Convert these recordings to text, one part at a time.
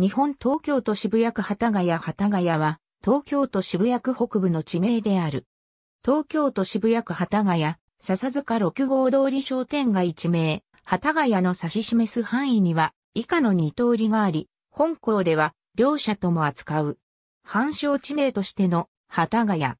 日本東京都渋谷区幡ヶ谷幡ヶ谷は、東京都渋谷区北部の地名である。東京都渋谷区幡ヶ谷、笹塚六号通り商店街地名、幡ヶ谷の指し示す範囲には、以下の二通りがあり、本校では、両者とも扱う。反証地名としての、幡ヶ谷。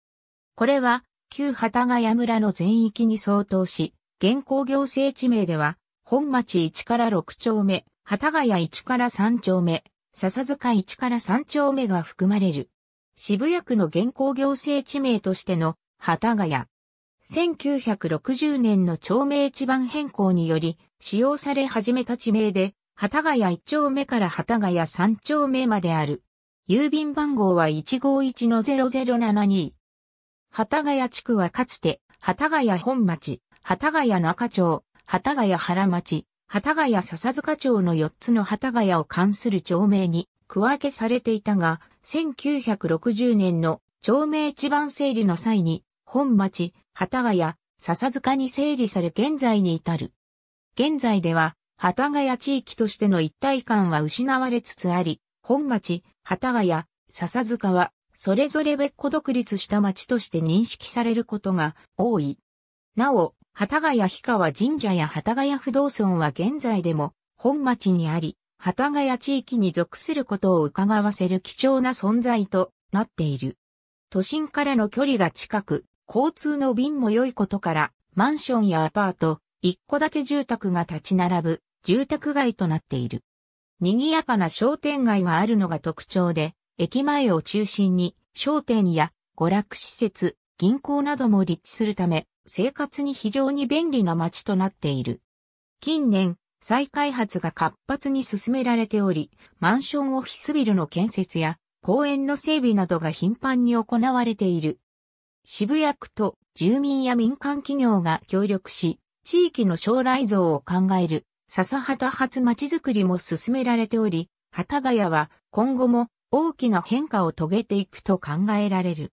これは、旧幡ヶ谷村の全域に相当し、現行行政地名では、本町1から6丁目、幡ヶ谷1から3丁目、笹塚1から3丁目が含まれる。渋谷区の現行行政地名としての幡ヶ谷。1960年の町名地番変更により使用され始めた地名で、幡ヶ谷1丁目から幡ヶ谷3丁目まである。郵便番号は151-0072。幡ヶ谷地区はかつて、幡ヶ谷本町、幡ヶ谷中町、幡ヶ谷原町、幡ヶ谷笹塚町の4つの幡ヶ谷を関する町名に区分けされていたが、1960年の町名地盤整理の際に、本町、幡ヶ谷、笹塚に整理され現在に至る。現在では、幡ヶ谷地域としての一体感は失われつつあり、本町、幡ヶ谷、笹塚は、それぞれ別個独立した町として認識されることが多い。なお、幡ヶ谷氷川神社や幡ヶ谷不動尊は現在でも本町にあり、幡ヶ谷地域に属することを伺わせる貴重な存在となっている。都心からの距離が近く、交通の便も良いことから、マンションやアパート、一戸建て住宅が立ち並ぶ住宅街となっている。賑やかな商店街があるのが特徴で、駅前を中心に商店や娯楽施設、銀行なども立地するため、生活に非常に便利な街となっている。近年、再開発が活発に進められており、マンションオフィスビルの建設や公園の整備などが頻繁に行われている。渋谷区と住民や民間企業が協力し、地域の将来像を考える笹畑発まちづくりも進められており、幡ヶ谷は今後も大きな変化を遂げていくと考えられる。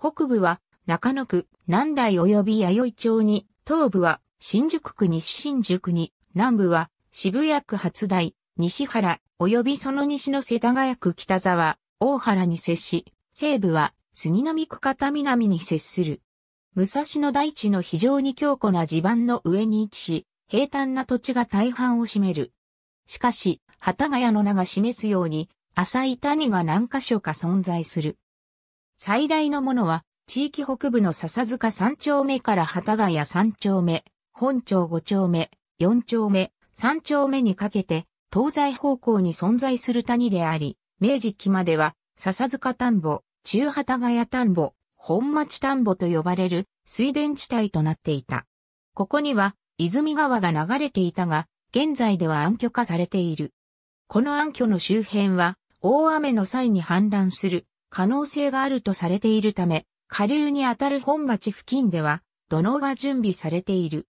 北部は中野区、南台及び弥生町に、東部は新宿区西新宿に、南部は渋谷区初台、西原、及びその西の世田谷区北沢、大原に接し、西部は杉並区片南に接する。武蔵野大地の非常に強固な地盤の上に位置し、平坦な土地が大半を占める。しかし、幡ヶ谷の名が示すように、浅い谷が何箇所か存在する。最大のものは、地域北部の笹塚3丁目から幡ヶ谷3丁目、本町5丁目、4丁目、3丁目にかけて、東西方向に存在する谷であり、明治期までは、笹塚田んぼ、中幡ヶ谷田んぼ、本町田んぼと呼ばれる水田地帯となっていた。ここには、泉川が流れていたが、現在では暗渠化されている。この暗渠の周辺は、大雨の際に氾濫する可能性があるとされているため、下流にあたる本町付近では、土のが準備されている。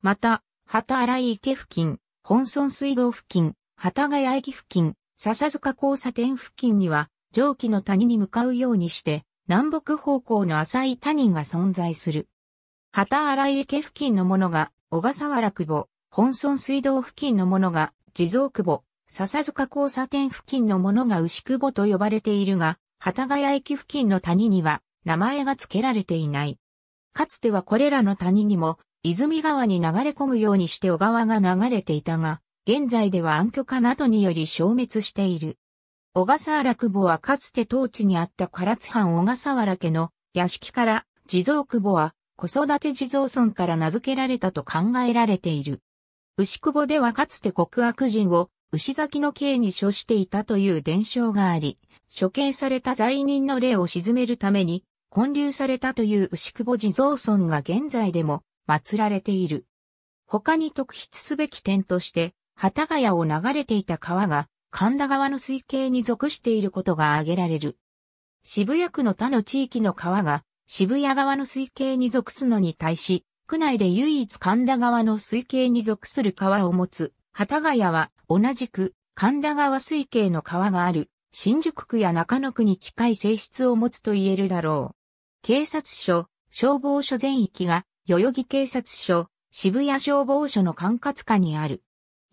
また、旗荒井池付近、本村水道付近、旗ヶ谷駅付近、笹塚交差点付近には、蒸気の谷に向かうようにして、南北方向の浅い谷が存在する。旗荒井池付近のものが、小笠原久保、本村水道付近のものが、地蔵久保、笹塚交差点付近のものが牛久保と呼ばれているが、旗ヶ谷駅付近の谷には、名前が付けられていない。かつてはこれらの谷にも、泉川に流れ込むようにして小川が流れていたが、現在では暗渠化などにより消滅している。小笠原久保はかつて当地にあった唐津藩小笠原家の屋敷から地蔵久保は子育て地蔵村から名付けられたと考えられている。牛久保ではかつて国悪人を牛崎の刑に処していたという伝承があり、処刑された罪人の霊を鎮めるために建立されたという牛久保地蔵尊が現在でも祀られている。他に特筆すべき点として、幡ヶ谷を流れていた川が神田川の水系に属していることが挙げられる。渋谷区の他の地域の川が渋谷川の水系に属すのに対し、区内で唯一神田川の水系に属する川を持つ、幡ヶ谷は同じく神田川水系の川がある新宿区や中野区に近い性質を持つと言えるだろう。警察署、消防署全域が、代々木警察署、渋谷消防署の管轄下にある。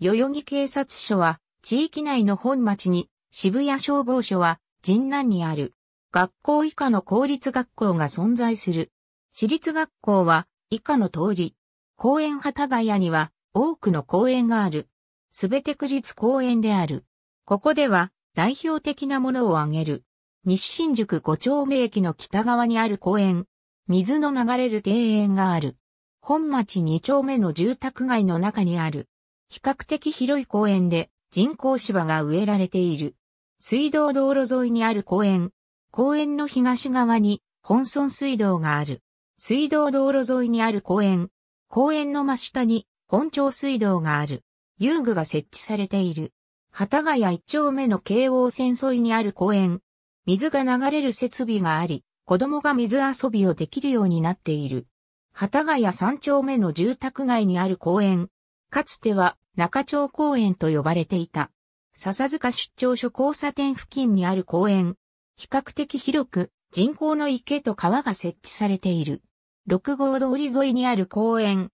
代々木警察署は、地域内の本町に、渋谷消防署は、神南にある。学校以下の公立学校が存在する。私立学校は、以下の通り。公園旗ヶ谷には、多くの公園がある。すべて区立公園である。ここでは、代表的なものを挙げる。西新宿五丁目駅の北側にある公園、水の流れる庭園がある。本町二丁目の住宅街の中にある。比較的広い公園で人工芝が植えられている。水道道路沿いにある公園。公園の東側に本村水道がある。水道道路沿いにある公園。公園の真下に本町水道がある。遊具が設置されている。幡ヶ谷一丁目の京王線沿いにある公園。水が流れる設備があり、子供が水遊びをできるようになっている。幡ヶ谷三丁目の住宅街にある公園。かつては中町公園と呼ばれていた。笹塚出張所交差点付近にある公園。比較的広く人工の池と川が設置されている。6号通り沿いにある公園。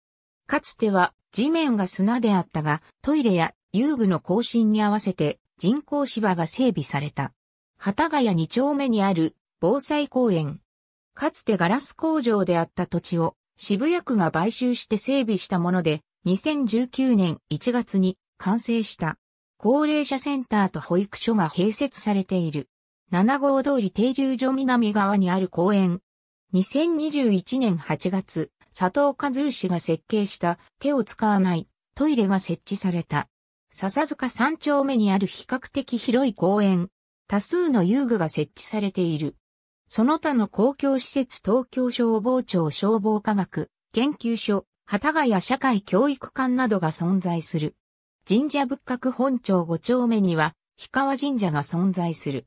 かつては地面が砂であったが、トイレや遊具の更新に合わせて人工芝が整備された。幡ヶ谷2丁目にある防災公園。かつてガラス工場であった土地を渋谷区が買収して整備したもので、2019年1月に完成した高齢者センターと保育所が併設されている。7号通り停留所南側にある公園。2021年8月、佐藤和氏が設計した手を使わないトイレが設置された。笹塚3丁目にある比較的広い公園。多数の遊具が設置されている。その他の公共施設東京消防庁消防科学研究所、幡ヶ谷社会教育館などが存在する。神社仏閣本庁5丁目には、氷川神社が存在する。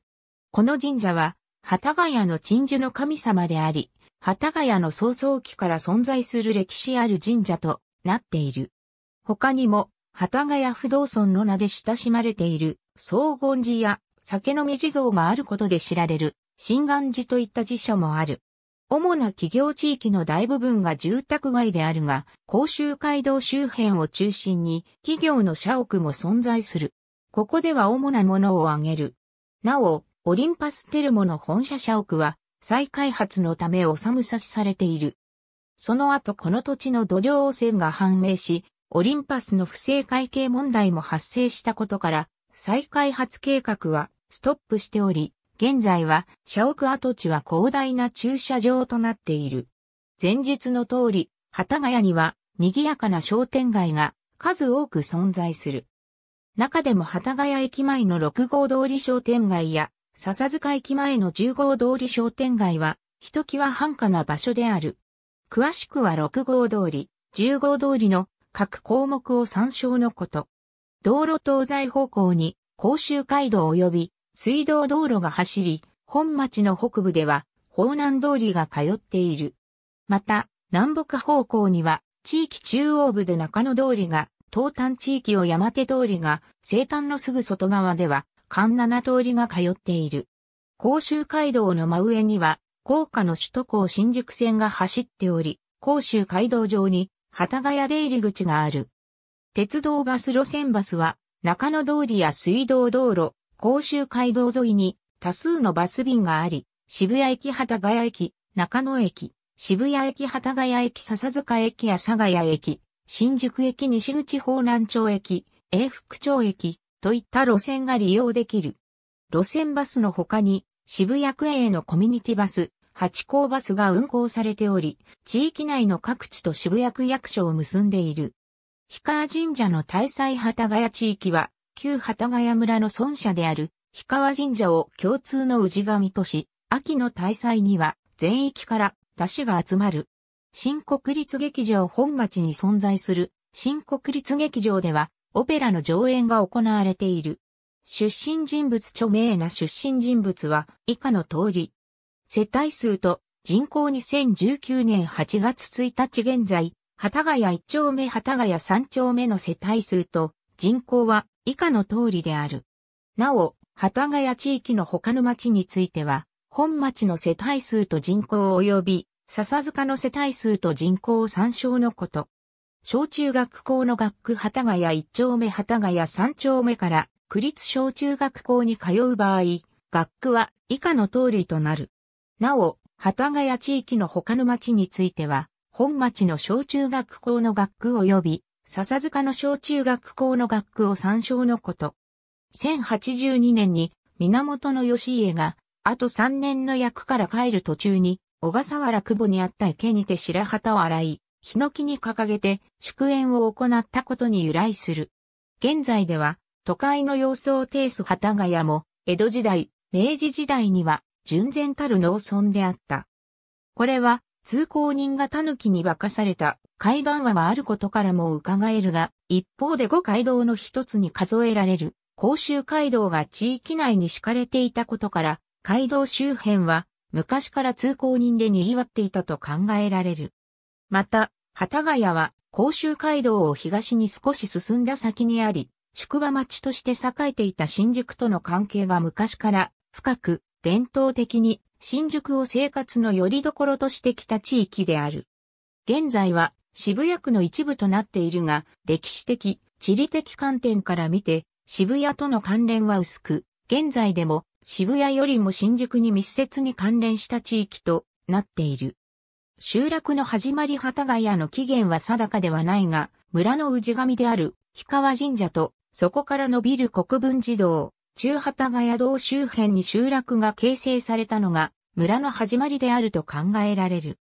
この神社は、幡ヶ谷の鎮守の神様であり、幡ヶ谷の創造期から存在する歴史ある神社となっている。他にも、幡ヶ谷不動尊の名で親しまれている、荘厳寺や酒飲み地蔵があることで知られる、新願寺といった辞書もある。主な企業地域の大部分が住宅街であるが、甲州街道周辺を中心に企業の社屋も存在する。ここでは主なものを挙げる。なお、オリンパステルモの本社社屋は再開発のためおさむさしされている。その後この土地の土壌汚染が判明し、オリンパスの不正会計問題も発生したことから、再開発計画はストップしており、現在は社屋跡地は広大な駐車場となっている。前述の通り、幡ヶ谷には賑やかな商店街が数多く存在する。中でも幡ヶ谷駅前の6号通り商店街や笹塚駅前の10号通り商店街はひときわ繁華な場所である。詳しくは6号通り、10号通りの各項目を参照のこと。道路東西方向に甲州街道及び水道道路が走り、本町の北部では、方南通りが通っている。また、南北方向には、地域中央部で中野通りが、東端地域を山手通りが、西端のすぐ外側では、関七通りが通っている。甲州街道の真上には、高架の首都高新宿線が走っており、甲州街道上に、幡ヶ谷出入り口がある。鉄道バス路線バスは、中野通りや水道道路、甲州街道沿いに多数のバス便があり、渋谷駅幡ヶ谷駅、中野駅、渋谷駅幡ヶ谷駅笹塚駅や佐ヶ谷駅、新宿駅西口方南町駅、永福町駅といった路線が利用できる。路線バスの他に渋谷区営のコミュニティバス、八甲バスが運行されており、地域内の各地と渋谷区役所を結んでいる。氷川神社の大祭幡ヶ谷地域は、旧幡ヶ谷村の尊者である、氷川神社を共通の氏神とし、秋の大祭には全域から出汁が集まる。新国立劇場本町に存在する新国立劇場ではオペラの上演が行われている。出身人物著名な出身人物は以下の通り。世帯数と人口2019年8月1日現在、幡ヶ谷1丁目幡ヶ谷3丁目の世帯数と人口は以下の通りである。なお、幡ヶ谷地域の他の町については、本町の世帯数と人口及び、笹塚の世帯数と人口を参照のこと。小中学校の学区幡ヶ谷1丁目幡ヶ谷3丁目から区立小中学校に通う場合、学区は以下の通りとなる。なお、幡ヶ谷地域の他の町については、本町の小中学校の学区及び笹塚の小中学校の学区を参照のこと。1082年に源義家が、あと3年の役から帰る途中に、小笠原久保にあった池にて白旗を洗い、ヒノキに掲げて祝宴を行ったことに由来する。現在では、都会の様相を呈す旗ヶ谷も、江戸時代、明治時代には、純然たる農村であった。これは、通行人が狸に化かされた海岸はあることからも伺えるが、一方で五街道の一つに数えられる、甲州街道が地域内に敷かれていたことから、街道周辺は昔から通行人で賑わっていたと考えられる。また、幡ヶ谷は甲州街道を東に少し進んだ先にあり、宿場町として栄えていた新宿との関係が昔から深く伝統的に新宿を生活の拠り所としてきた地域である。現在は渋谷区の一部となっているが、歴史的、地理的観点から見て、渋谷との関連は薄く、現在でも渋谷よりも新宿に密接に関連した地域となっている。集落の始まり幡ヶ谷の起源は定かではないが、村の氏神である氷川神社と、そこから伸びる国分寺道、中幡ヶ谷道周辺に集落が形成されたのが、村の始まりであると考えられる。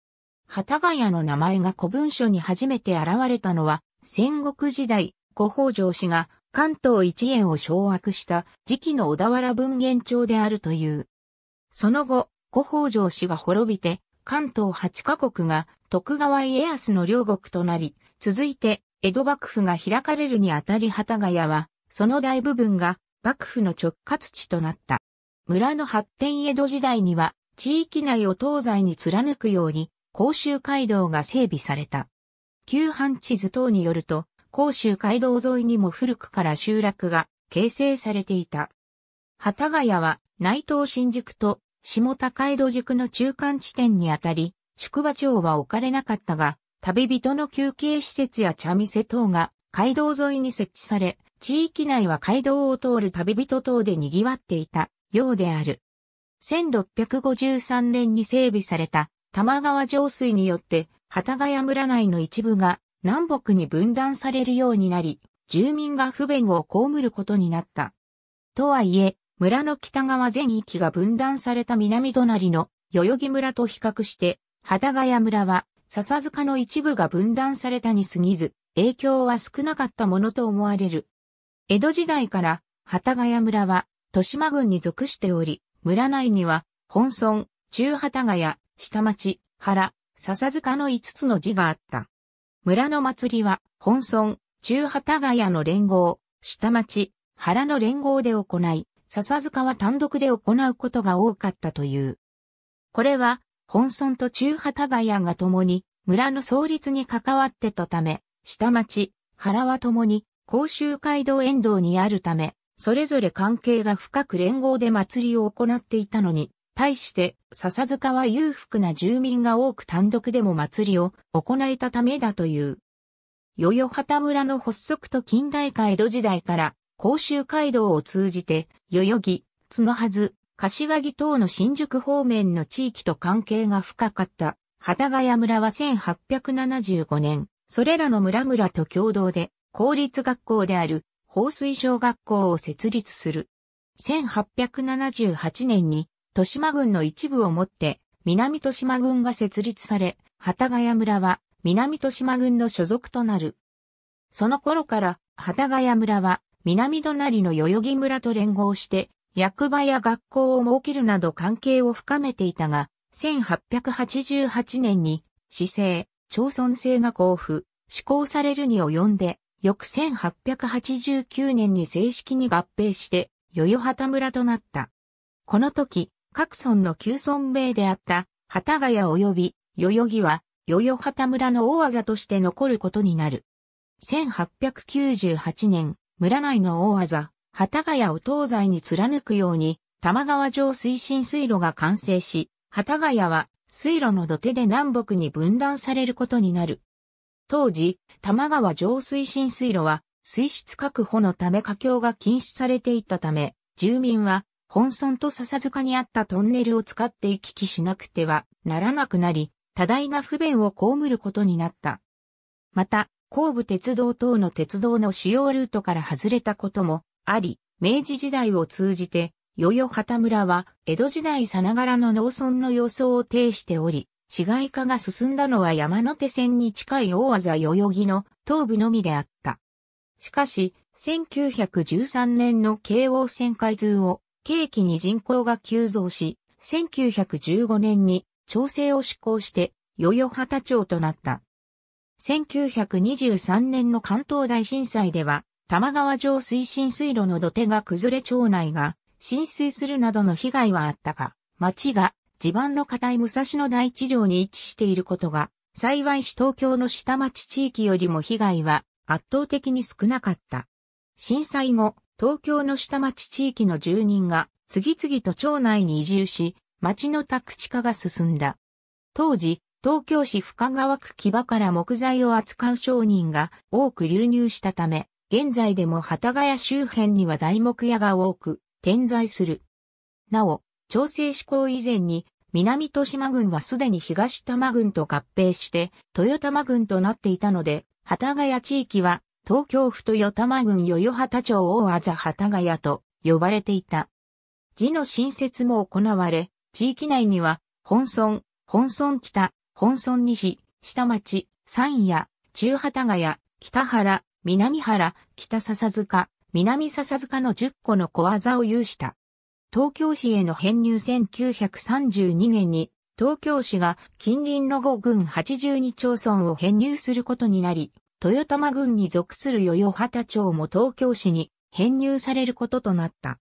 幡ヶ谷の名前が古文書に初めて現れたのは、戦国時代、古北条氏が関東一円を掌握した時期の小田原文言帳であるという。その後、古北条氏が滅びて、関東八カ国が徳川家康の両国となり、続いて江戸幕府が開かれるにあたり幡ヶ谷は、その大部分が幕府の直轄地となった。村の発展江戸時代には、地域内を東西に貫くように、甲州街道が整備された。旧藩地図等によると、甲州街道沿いにも古くから集落が形成されていた。幡ヶ谷は内藤新宿と下高井戸宿の中間地点にあたり、宿場町は置かれなかったが、旅人の休憩施設や茶店等が街道沿いに設置され、地域内は街道を通る旅人等で賑わっていたようである。1653年に整備された玉川上水によって、幡ヶ谷村内の一部が南北に分断されるようになり、住民が不便を被ることになった。とはいえ、村の北側全域が分断された南隣の代々木村と比較して、幡ヶ谷村は笹塚の一部が分断されたに過ぎず、影響は少なかったものと思われる。江戸時代から、幡ヶ谷村は、豊島郡に属しており、村内には、本村、中幡ヶ谷、下町、原、笹塚の5つの字があった。村の祭りは、本村、中畑ヶ谷の連合、下町、原の連合で行い、笹塚は単独で行うことが多かったという。これは、本村と中畑ヶ谷が共に、村の創立に関わってたため、下町、原は共に、甲州街道沿道にあるため、それぞれ関係が深く連合で祭りを行っていたのに、対して、笹塚は裕福な住民が多く単独でも祭りを行えたためだという。代々畑村の発足と近代化江戸時代から、甲州街道を通じて、代々木、角はず、柏木等の新宿方面の地域と関係が深かった。幡ヶ谷村は1875年、それらの村々と共同で、公立学校である、放水小学校を設立する。1878年に豊島郡の一部をもって、南豊島郡が設立され、幡ヶ谷村は南豊島郡の所属となる。その頃から、幡ヶ谷村は南隣の代々木村と連合して、役場や学校を設けるなど関係を深めていたが、1888年に、市政、町村制が交付、施行されるに及んで、翌1889年に正式に合併して、代々畑村となった。この時、各村の旧村名であった、幡ヶ谷及び代々木は、代々畑村の大字として残ることになる。1898年、村内の大字、幡ヶ谷を東西に貫くように、玉川上水深水路が完成し、幡ヶ谷は水路の土手で南北に分断されることになる。当時、玉川上水深水路は水質確保のため架橋が禁止されていたため、住民は本村と笹塚にあったトンネルを使って行き来しなくてはならなくなり、多大な不便を被ることになった。また、後部鉄道等の鉄道の主要ルートから外れたこともあり、明治時代を通じて、代々畑村は江戸時代さながらの農村の様相を呈しており、市街化が進んだのは山手線に近い大技代々木の東部のみであった。しかし、1913年の京王線開通を景気に人口が急増し、1915年に調整を施行して、代々畑町となった。1923年の関東大震災では、玉川上水浸水路の土手が崩れ町内が浸水するなどの被害はあったが、町が地盤の固い武蔵野大地上に位置していることが、幸いし東京の下町地域よりも被害は圧倒的に少なかった。震災後、東京の下町地域の住人が次々と町内に移住し、町の宅地化が進んだ。当時、東京市深川区木場から木材を扱う商人が多く流入したため、現在でも幡ヶ谷周辺には材木屋が多く点在する。なお、調整施行以前に南豊島郡はすでに東多摩郡と合併して豊玉郡となっていたので、幡ヶ谷地域は東京府豊玉郡与与畑町大あざ幡ヶ谷と呼ばれていた。寺の新設も行われ、地域内には、本村、本村北、本村西、下町、山野、中幡ヶ谷、北原、南原、北笹塚、南笹塚の10個の小技を有した。東京市への編入1932年に、東京市が近隣の5郡82町村を編入することになり、豊玉郡に属する与々畑町も東京市に編入されることとなった。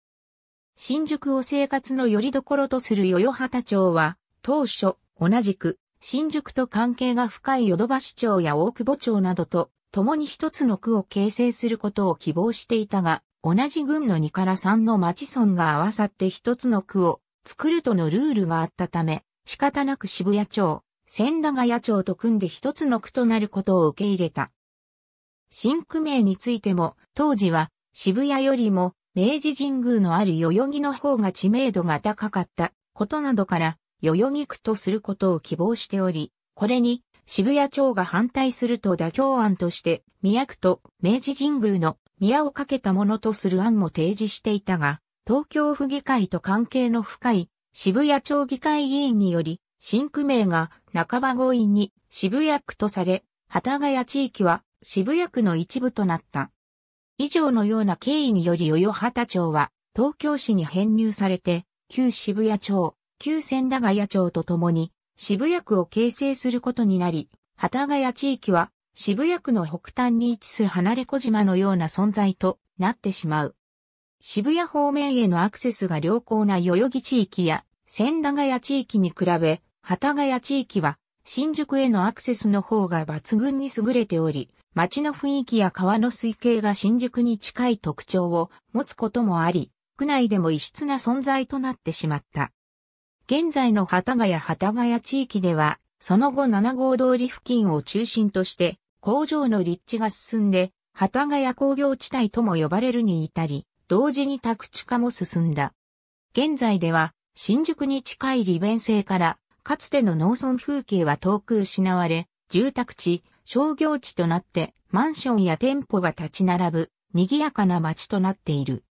新宿を生活の拠り所とする与々畑町は、当初、同じく、新宿と関係が深いヨドバ町や大久保町などと、共に一つの区を形成することを希望していたが、同じ郡の2から3の町村が合わさって一つの区を作るとのルールがあったため、仕方なく渋谷町、千駄ヶ谷町と組んで一つの区となることを受け入れた。新区名についても、当時は渋谷よりも明治神宮のある代々木の方が知名度が高かったことなどから、代々木区とすることを希望しており、これに渋谷町が反対すると妥協案として、宮区と明治神宮の宮をかけたものとする案も提示していたが、東京府議会と関係の深い渋谷町議会議員により、新区名が半ば強引に渋谷区とされ、幡ヶ谷地域は渋谷区の一部となった。以上のような経緯により与畑町は東京市に編入されて、旧渋谷町、旧千駄ヶ谷町とともに渋谷区を形成することになり、幡ヶ谷地域は渋谷区の北端に位置する離れ小島のような存在となってしまう。渋谷方面へのアクセスが良好な代々木地域や千駄ヶ谷地域に比べ、幡ヶ谷地域は新宿へのアクセスの方が抜群に優れており、街の雰囲気や川の水系が新宿に近い特徴を持つこともあり、区内でも異質な存在となってしまった。現在の幡ヶ谷幡ヶ谷地域では、その後7号通り付近を中心として、工場の立地が進んで、幡ヶ谷工業地帯とも呼ばれるに至り、同時に宅地化も進んだ。現在では、新宿に近い利便性から、かつての農村風景は遠く失われ、住宅地、商業地となってマンションや店舗が立ち並ぶ賑やかな街となっている。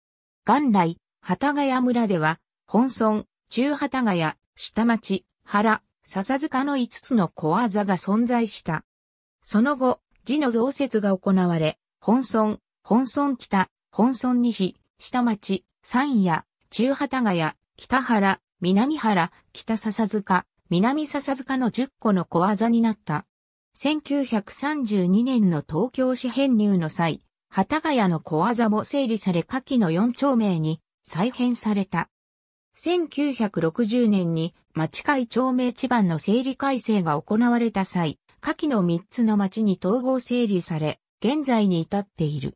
元来、旗ヶ谷村では、本村、中旗ヶ谷、下町、原、笹塚の5つの小技が存在した。その後、寺の増設が行われ、本村、本村北、本村西、下町、山野、中旗ヶ谷、北原、南原、北笹塚、南笹塚の10個の小技になった。1932年の東京市編入の際、幡ヶ谷の小技も整理され下記の4丁目に再編された。1960年に町会町名地盤の整理改正が行われた際、下記の3つの町に統合整理され、現在に至っている。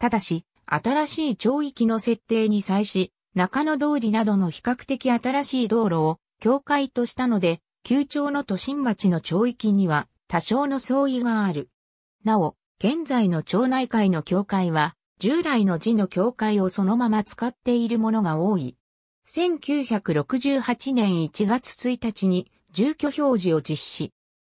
ただし、新しい町域の設定に際し、中野通りなどの比較的新しい道路を境界としたので、旧町の都心町の町域には多少の相違がある。なお、現在の町内会の教会は、従来の字の教会をそのまま使っているものが多い。1968年1月1日に住居表示を実施。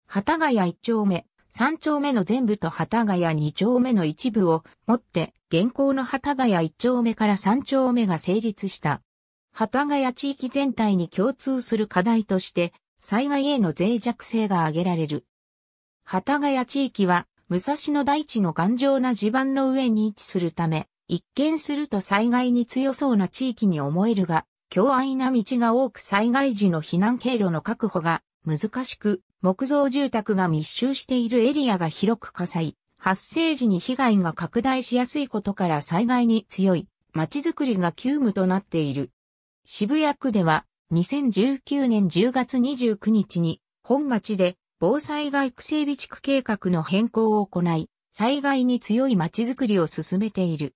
幡ヶ谷1丁目、3丁目の全部と幡ヶ谷2丁目の一部を持って、現行の幡ヶ谷1丁目から3丁目が成立した。幡ヶ谷地域全体に共通する課題として、災害への脆弱性が挙げられる。幡ヶ谷地域は、武蔵野大地の頑丈な地盤の上に位置するため、一見すると災害に強そうな地域に思えるが、凶悪な道が多く災害時の避難経路の確保が難しく、木造住宅が密集しているエリアが広く火災、発生時に被害が拡大しやすいことから災害に強い、街づくりが急務となっている。渋谷区では、2019年10月29日に、本町で防災が育成備蓄計画の変更を行い、災害に強い街づくりを進めている。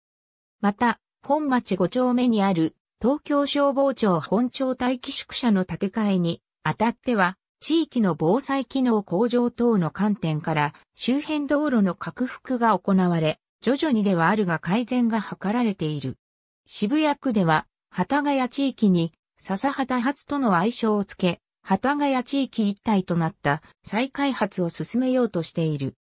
また、本町5丁目にある東京消防庁本庁待機宿舎の建て替えにあたっては、地域の防災機能向上等の観点から周辺道路の拡幅が行われ、徐々にではあるが改善が図られている。渋谷区では、幡ヶ谷地域に笹畑発との愛称をつけ、幡ヶ谷地域一体となった再開発を進めようとしている。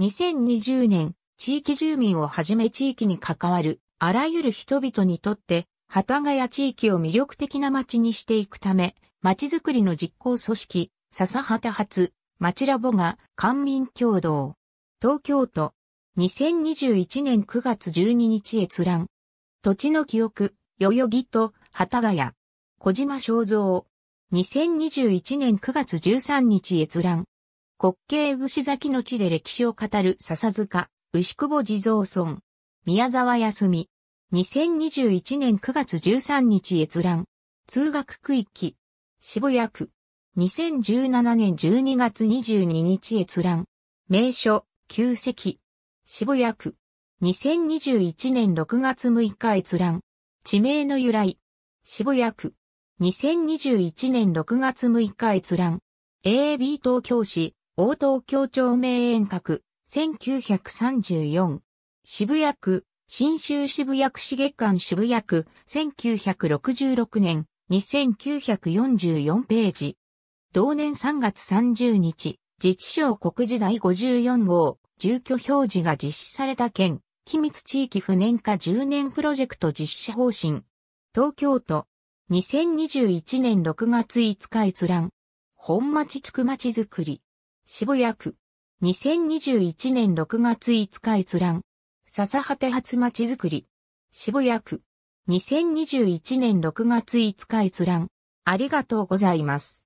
2020年、地域住民をはじめ地域に関わるあらゆる人々にとって、幡ヶ谷地域を魅力的な街にしていくため、街づくりの実行組織、笹畑発、町ラボが官民共同。東京都、2021年9月12日閲覧。土地の記憶、代々木と幡ヶ谷。小島正蔵。2021年9月13日閲覧。国慶牛崎の地で歴史を語る笹塚、牛久保地蔵村。宮沢康美。2021年9月13日閲覧。通学区域。渋谷区。2017年12月22日閲覧。名所、旧跡。渋谷区。2021年6月6日閲覧。地名の由来。渋谷区。2021年6月6日閲覧。AB 東京市、大東京町名園閣、1934。渋谷区、新州渋谷区市月間渋谷区、1966年、2944ページ。同年3月30日、自治省国時代54号、住居表示が実施された県、機密地域不燃化10年プロジェクト実施方針。東京都、2021年6月5日閲覧。本町地区町づくり。渋谷区。2021年6月5日閲覧。笹果初町づくり。渋谷区。2021年6月5日閲覧。ありがとうございます。